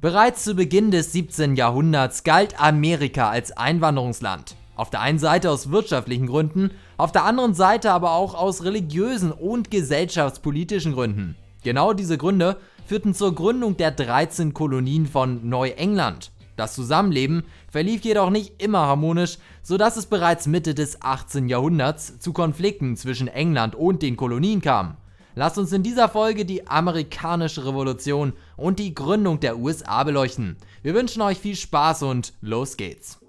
Bereits zu Beginn des 17. Jahrhunderts galt Amerika als Einwanderungsland. Auf der einen Seite aus wirtschaftlichen Gründen, auf der anderen Seite aber auch aus religiösen und gesellschaftspolitischen Gründen. Genau diese Gründe führten zur Gründung der 13 Kolonien von Neuengland. Das Zusammenleben verlief jedoch nicht immer harmonisch, sodass es bereits Mitte des 18. Jahrhunderts zu Konflikten zwischen England und den Kolonien kam. Lasst uns in dieser Folge die amerikanische Revolution und die Gründung der USA beleuchten. Wir wünschen euch viel Spaß und los geht's.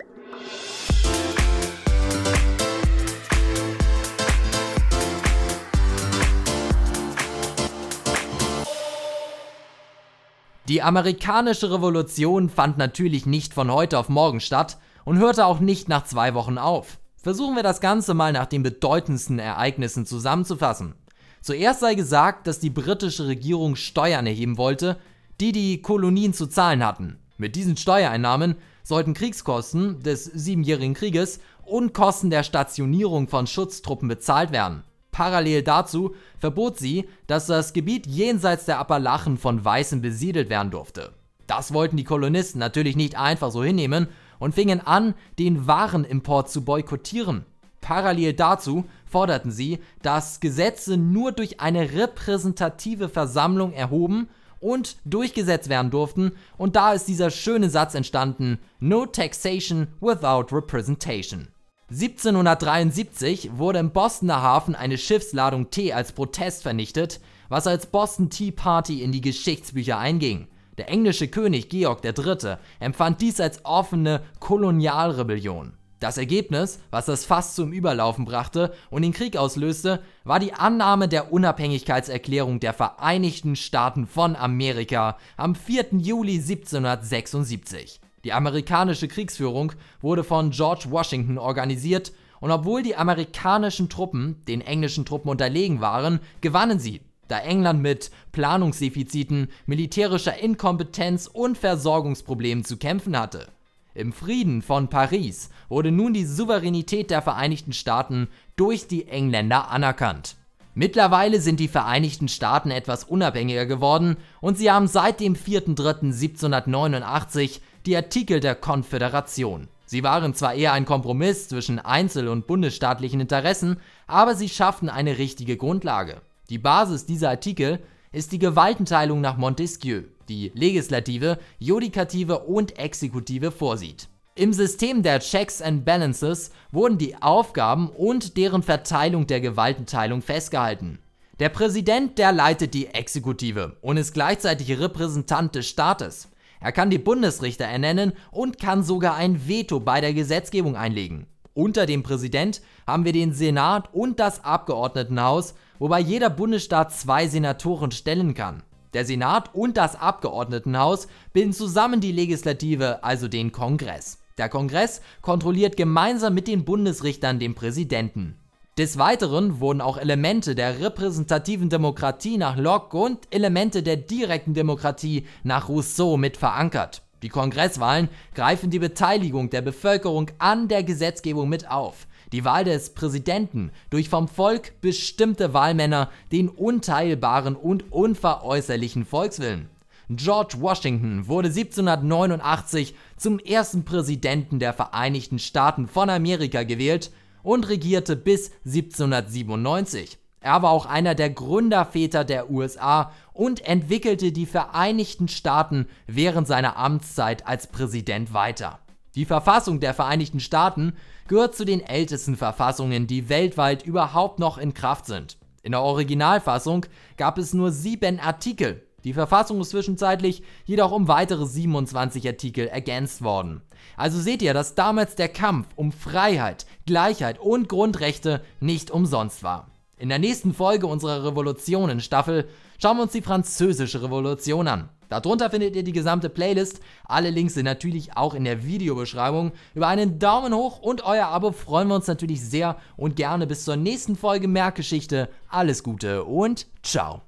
Die amerikanische Revolution fand natürlich nicht von heute auf morgen statt und hörte auch nicht nach zwei Wochen auf. Versuchen wir das Ganze mal nach den bedeutendsten Ereignissen zusammenzufassen. Zuerst sei gesagt, dass die britische Regierung Steuern erheben wollte, die die Kolonien zu zahlen hatten. Mit diesen Steuereinnahmen sollten Kriegskosten des Siebenjährigen Krieges und Kosten der Stationierung von Schutztruppen bezahlt werden. Parallel dazu verbot sie, dass das Gebiet jenseits der Appalachen von Weißen besiedelt werden durfte. Das wollten die Kolonisten natürlich nicht einfach so hinnehmen und fingen an, den Warenimport zu boykottieren. Parallel dazu forderten sie, dass Gesetze nur durch eine repräsentative Versammlung erhoben und durchgesetzt werden durften und da ist dieser schöne Satz entstanden, No Taxation without Representation. 1773 wurde im Bostoner Hafen eine Schiffsladung Tee als Protest vernichtet, was als Boston Tea Party in die Geschichtsbücher einging. Der englische König Georg III. empfand dies als offene Kolonialrebellion. Das Ergebnis, was das Fass zum Überlaufen brachte und den Krieg auslöste, war die Annahme der Unabhängigkeitserklärung der Vereinigten Staaten von Amerika am 4. Juli 1776. Die amerikanische Kriegsführung wurde von George Washington organisiert und obwohl die amerikanischen Truppen den englischen Truppen unterlegen waren, gewannen sie, da England mit Planungsdefiziten, militärischer Inkompetenz und Versorgungsproblemen zu kämpfen hatte. Im Frieden von Paris wurde nun die Souveränität der Vereinigten Staaten durch die Engländer anerkannt. Mittlerweile sind die Vereinigten Staaten etwas unabhängiger geworden und sie haben seit dem 4.3.1789 die Artikel der Konföderation. Sie waren zwar eher ein Kompromiss zwischen einzel- und bundesstaatlichen Interessen, aber sie schafften eine richtige Grundlage. Die Basis dieser Artikel ist die Gewaltenteilung nach Montesquieu die Legislative, Judikative und Exekutive vorsieht. Im System der Checks and Balances wurden die Aufgaben und deren Verteilung der Gewaltenteilung festgehalten. Der Präsident, der leitet die Exekutive und ist gleichzeitig Repräsentant des Staates. Er kann die Bundesrichter ernennen und kann sogar ein Veto bei der Gesetzgebung einlegen. Unter dem Präsident haben wir den Senat und das Abgeordnetenhaus, wobei jeder Bundesstaat zwei Senatoren stellen kann. Der Senat und das Abgeordnetenhaus bilden zusammen die Legislative, also den Kongress. Der Kongress kontrolliert gemeinsam mit den Bundesrichtern den Präsidenten. Des Weiteren wurden auch Elemente der repräsentativen Demokratie nach Locke und Elemente der direkten Demokratie nach Rousseau mit verankert. Die Kongresswahlen greifen die Beteiligung der Bevölkerung an der Gesetzgebung mit auf. Die Wahl des Präsidenten durch vom Volk bestimmte Wahlmänner den unteilbaren und unveräußerlichen Volkswillen. George Washington wurde 1789 zum ersten Präsidenten der Vereinigten Staaten von Amerika gewählt und regierte bis 1797. Er war auch einer der Gründerväter der USA und entwickelte die Vereinigten Staaten während seiner Amtszeit als Präsident weiter. Die Verfassung der Vereinigten Staaten gehört zu den ältesten Verfassungen, die weltweit überhaupt noch in Kraft sind. In der Originalfassung gab es nur sieben Artikel. Die Verfassung ist zwischenzeitlich jedoch um weitere 27 Artikel ergänzt worden. Also seht ihr, dass damals der Kampf um Freiheit, Gleichheit und Grundrechte nicht umsonst war. In der nächsten Folge unserer Revolutionen-Staffel schauen wir uns die französische Revolution an. Darunter findet ihr die gesamte Playlist. Alle Links sind natürlich auch in der Videobeschreibung. Über einen Daumen hoch und euer Abo freuen wir uns natürlich sehr und gerne bis zur nächsten Folge Merkgeschichte. Alles Gute und ciao.